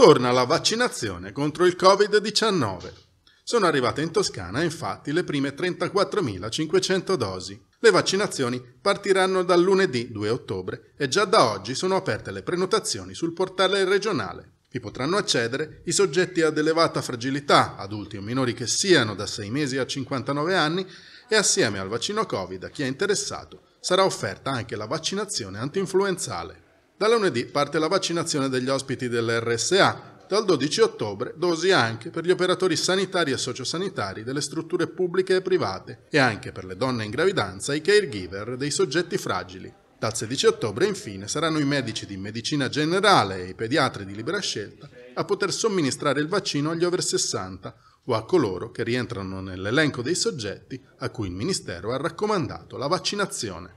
torna la vaccinazione contro il Covid-19. Sono arrivate in Toscana infatti le prime 34.500 dosi. Le vaccinazioni partiranno dal lunedì 2 ottobre e già da oggi sono aperte le prenotazioni sul portale regionale. Vi potranno accedere i soggetti ad elevata fragilità, adulti o minori che siano da 6 mesi a 59 anni e assieme al vaccino Covid a chi è interessato sarà offerta anche la vaccinazione antinfluenzale. Da lunedì parte la vaccinazione degli ospiti dell'RSA. Dal 12 ottobre dosi anche per gli operatori sanitari e sociosanitari delle strutture pubbliche e private e anche per le donne in gravidanza e i caregiver dei soggetti fragili. Dal 16 ottobre infine saranno i medici di medicina generale e i pediatri di libera scelta a poter somministrare il vaccino agli over 60 o a coloro che rientrano nell'elenco dei soggetti a cui il Ministero ha raccomandato la vaccinazione.